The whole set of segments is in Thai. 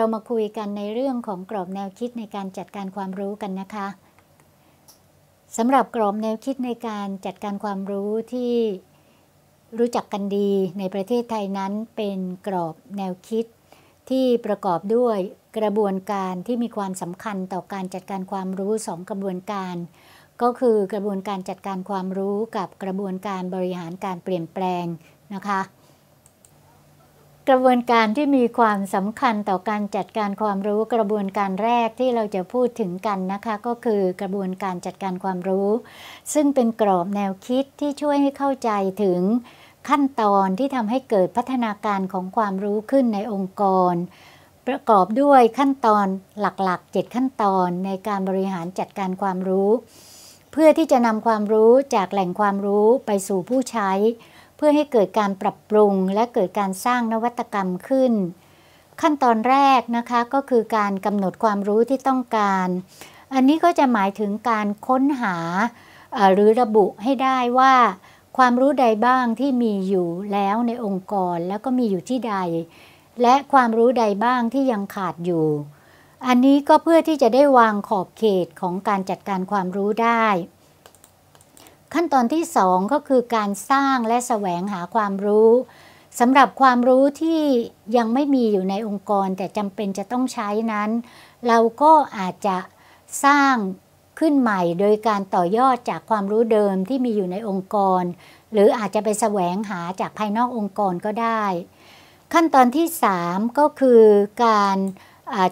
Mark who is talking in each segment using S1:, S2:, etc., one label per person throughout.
S1: เรามาคุยกันในเรื่องของกรอบแนวคิดในการจัดการความรู้กันนะคะสำหรับกรอบแนวคิดในการจัดการความรู้ที่รู้จักกันดีในประเทศไทยนั้นเป็นกรอบแนวคิด ที่ประกอบด้วยกระบวนการที่มีความสำคัญต่อการจัดการความรู้สองกระบวนการ ก็คือกระบวนการจัดการความรู้กับกระบวนการบริหารการเปลี่ยนแปลงนะคะกระบวนการที่มีความสำคัญต่อการจัดการความรู้กระบวนการแรกที่เราจะพูดถึงกันนะคะ ก็คือกระบวนการจัดการความรู้ ซึ่งเป็นกรอบแนวคิดที่ช่วยให้เข้าใจถึง ขั้นตอนที่ทำให้เกิดพัฒนาการของความรู้ขึ้นในองค์กร ประกอบด้วยขั้นตอนหลักๆ 7 ขั้นตอนในการบริหารจัดการความรู้ เพื่อที่จะนำความรู้จากแหล่งความรู้ไปสู่ผู้ใช้พื่อให้เกิดการปรับปรุงและเกิดการสร้างนวัตกรรมขึ้น ขั้นตอนแรกนะคะก็คือการกำหนดความรู้ที่ต้องการ อันนี้ก็จะหมายถึงการค้นหาหรือระบุให้ได้ว่า ความรู้ใดบ้างที่มีอยู่แล้วในองค์กรแล้วก็มีอยู่ที่ใด และความรู้ใดบ้างที่ยังขาดอยู่ อันนี้ก็เพื่อที่จะได้วางขอบเขตของการจัดการความรู้ได้ขั้นตอนที่ 2 ก็คือการสร้างและแสวงหาความรู้สำหรับความรู้ที่ยังไม่มีอยู่ในองค์กรแต่จำเป็นจะต้องใช้นั้น เราก็อาจจะสร้างขึ้นใหม่โดยการต่อยอดจากความรู้เดิมที่มีอยู่ในองค์กร หรืออาจจะไปแสวงหาจากภายนอกองค์กรก็ได้ ขั้นตอนที่ 3 ก็คือการ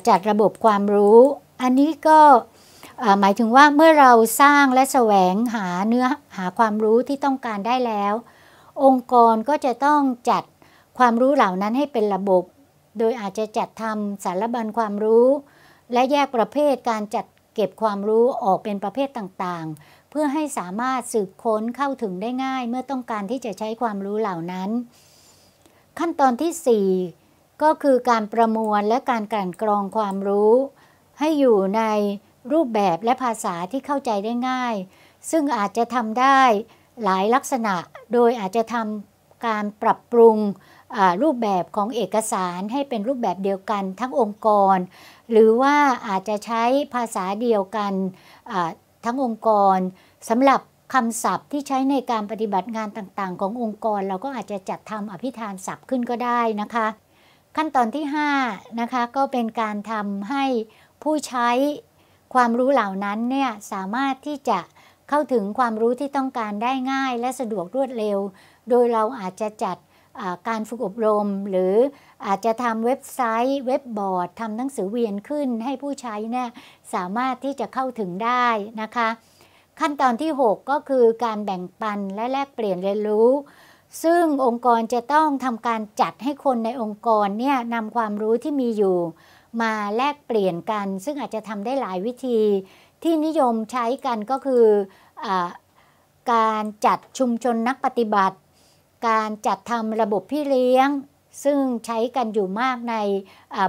S1: จัดระบบความรู้ อันนี้ก็หมายถึงว่าเมื่อเราสร้างและแสวงหาเนื้อหาความรู้ที่ต้องการได้แล้ว องค์กรก็จะต้องจัดความรู้เหล่านั้นให้เป็นระบบ โดยอาจจะจัดทำสารบัญความรู้ และแยกประเภทการจัดเก็บความรู้ออกเป็นประเภทต่างๆ เพื่อให้สามารถสืบค้นเข้าถึงได้ง่าย เมื่อต้องการที่จะใช้ความรู้เหล่านั้น ขั้นตอนที่ 4 ก็คือการประมวลและการกลั่นกรองความรู้ ให้อยู่ในรูปแบบและภาษาที่เข้าใจได้ง่าย ซึ่งอาจจะทำได้หลายลักษณะ โดยอาจจะทำการปรับปรุงรูปแบบของเอกสารให้เป็นรูปแบบเดียวกันทั้งองค์กร หรือว่าอาจจะใช้ภาษาเดียวกันทั้งองค์กรสำหรับคำศัพท์ที่ใช้ในการปฏิบัติงานต่างๆขององค์กร เราก็อาจจะจัดทำอภิธานศัพท์ขึ้นก็ได้นะคะ ขั้นตอนที่5นะคะก็เป็นการทำให้ผู้ใช้ความรู้เหล่านั้นเนี่ยสามารถที่จะเข้าถึงความรู้ที่ต้องการได้ง่ายและสะดวกรวดเร็ว โดยเราอาจจะจัดการฝึกอบรม หรืออาจจะทำเว็บไซต์ เว็บบอร์ดทำหนังสือเวียนขึ้น ให้ผู้ใช้เนี่ยสามารถที่จะเข้าถึงได้นะคะ ขั้นตอนที่ 6 ก็คือการแบ่งปันและแลกเปลี่ยนเรียนรู้ ซึ่งองค์กรจะต้องทำการจัดให้คนในองค์กรเนี่ยนำความรู้ที่มีอยู่มาแลกเปลี่ยนกันซึ่งอาจจะทำได้หลายวิธี ที่นิยมใช้กันก็คืออการจัดชุมชนนักปฏิบัติ การจัดทำระบบพี่เลี้ยง ซึ่งใช้กันอยู่มากใน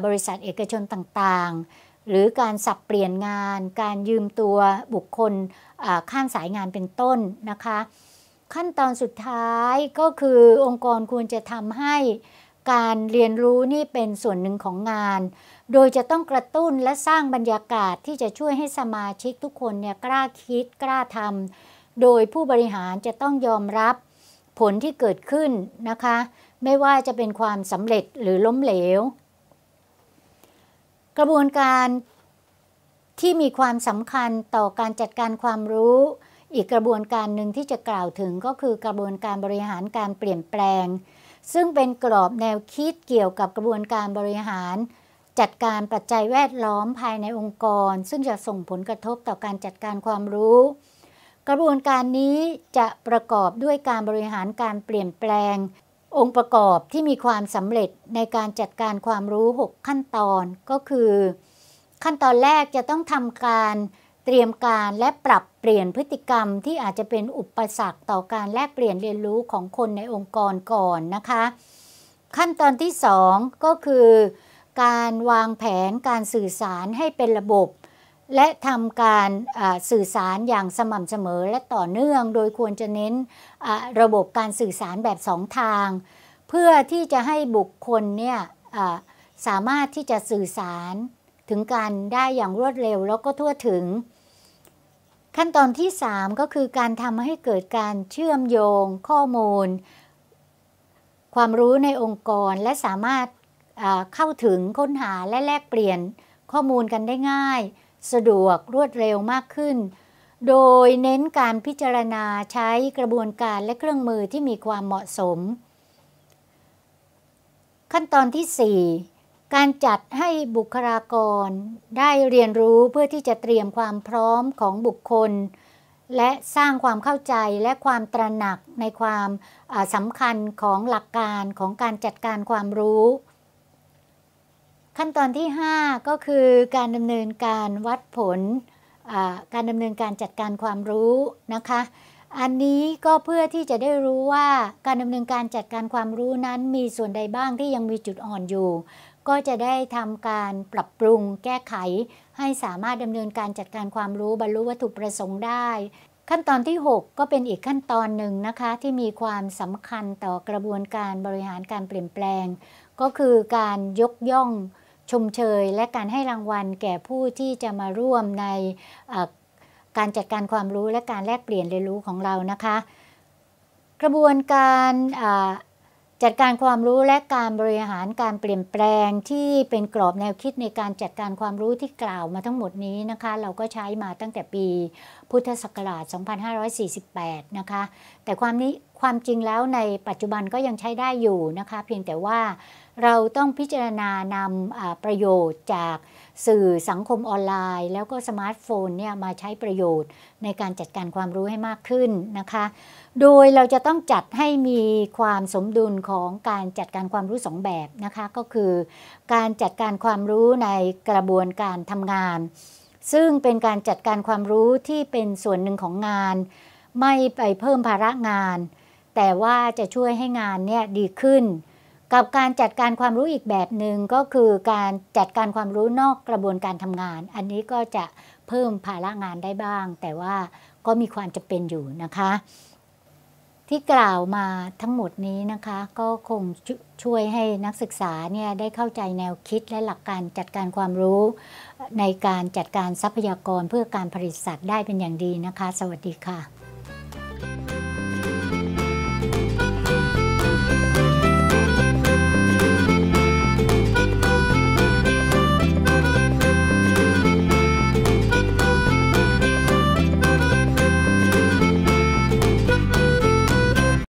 S1: บริษัทเอกชนต่างๆ หรือการสับเปลี่ยนงาน การยืมตัวบุคคลข้ามสายงานเป็นต้นนะคะ ขั้นตอนสุดท้ายก็คือองค์กรควรจะทำให้การเรียนรู้นี่เป็นส่วนหนึ่งของงาน โดยจะต้องกระตุ้นและสร้างบรรยากาศที่จะช่วยให้สมาชิกทุกคนเนี่ย กล้าคิดกล้าทำโดยผู้บริหารจะต้องยอมรับผลที่เกิดขึ้นนะคะ ไม่ว่าจะเป็นความสำเร็จหรือล้มเหลว กระบวนการที่มีความสำคัญต่อการจัดการความรู้ อีกกระบวนการหนึ่งที่จะกล่าวถึงก็คือกระบวนการบริหารการเปลี่ยนแปลงซึ่งเป็นกรอบแนวคิดเกี่ยวกับกระบวนการบริหาร จัดการปัจจัยแวดล้อมภายในองค์กร ซึ่งจะส่งผลกระทบต่อการจัดการความรู้ กระบวนการนี้จะประกอบด้วยการบริหารการเปลี่ยนแปลง องค์ประกอบที่มีความสำเร็จในการจัดการความรู้ 6 ขั้นตอน ก็คือ ขั้นตอนแรกจะต้องทำการเตรียมการและปรับเปลี่ยนพฤติกรรมที่อาจจะเป็นอุปสรรคต่อการแลกเปลี่ยนเรียนรู้ของคนในองค์กรก่อนนะคะ ขั้นตอนที่ 2 ก็คือการวางแผนการสื่อสารให้เป็นระบบ และทำการสื่อสารอย่างสม่ำเสมอและต่อเนื่อง โดยควรจะเน้นระบบการสื่อสารแบบสองทาง เพื่อที่จะให้บุคคลเนี่ยสามารถที่จะสื่อสารถึงการได้อย่างรวดเร็วแล้วก็ทั่วถึง ขั้นตอนที่ 3 ก็คือการทำให้เกิดการเชื่อมโยงข้อมูล ความรู้ในองค์กรและสามารถเข้าถึงค้นหาและแลกเปลี่ยนข้อมูลกันได้ง่าย สะดวกรวดเร็วมากขึ้น โดยเน้นการพิจารณาใช้กระบวนการและเครื่องมือที่มีความเหมาะสม ขั้นตอนที่ 4การจัดให้บุคลากรได้เรียนรู้เพื่อที่จะเตรียมความพร้อมของบุคคล และสร้างความเข้าใจและความตระหนักในความสำคัญของหลักการของการจัดการความรู้ ขั้นตอนที่ 5 ก็คือการดำเนินการวัดผลการดำเนินการจัดการความรู้นะคะ อันนี้ก็เพื่อที่จะได้รู้ว่าการดำเนินการจัดการความรู้นั้นมีส่วนใดบ้างที่ยังมีจุดอ่อนอยู่ก็จะได้ทำการปรับปรุงแก้ไข ให้สามารถดำเนินการจัดการความรู้บรรลุวัตถุประสงค์ได้ ขั้นตอนที่ 6 ก็เป็นอีกขั้นตอนหนึ่งนะคะที่มีความสำคัญต่อกระบวนการบริหารการเปลี่ยนแปลง ก็คือการยกย่องชมเชย และการให้รางวัลแก่ผู้ที่จะมาร่วมในการจัดการความรู้และการแลกเปลี่ยนเรียนรู้ของเรานะคะ กระบวนการจัดการความรู้และการบริหารการเปลี่ยนแปลงที่เป็นกรอบแนวคิดในการจัดการความรู้ที่กล่าวมาทั้งหมดนี้นะคะเราก็ใช้มาตั้งแต่ปีพุทธศักราช 2548 นะคะ แต่ความนี้ความจริงแล้วในปัจจุบันก็ยังใช้ได้อยู่นะคะเพียงแต่ว่าเราต้องพิจารณานำประโยชน์จากสื่อสังคมออนไลน์ แล้วก็สมาร์ทโฟนเนี่ยมาใช้ประโยชน์ในการจัดการความรู้ให้มากขึ้นนะคะ โดยเราจะต้องจัดให้มีความสมดุลของการจัดการความรู้สองแบบนะคะ ก็คือการจัดการความรู้ในกระบวนการทำงาน ซึ่งเป็นการจัดการความรู้ที่เป็นส่วนหนึ่งของงาน ไม่ไปเพิ่มภาระงาน แต่ว่าจะช่วยให้งานเนี่ยดีขึ้นกับการจัดการความรู้อีกแบบหนึ่งก็คือการจัดการความรู้นอกกระบวนการทำงาน อันนี้ก็จะเพิ่มภาระงานได้บ้าง แต่ว่าก็มีความจำเป็นอยู่นะคะ ที่กล่าวมาทั้งหมดนี้นะคะ ก็คงชช่วยให้นักศึกษาเนี่ยได้เข้าใจแนวคิดและหลักการจัดการความรู้ ในการจัดการทรัพยากรเพื่อการผลิตสัตว์ได้เป็นอย่างดีนะคะ สวัสดีค่ะ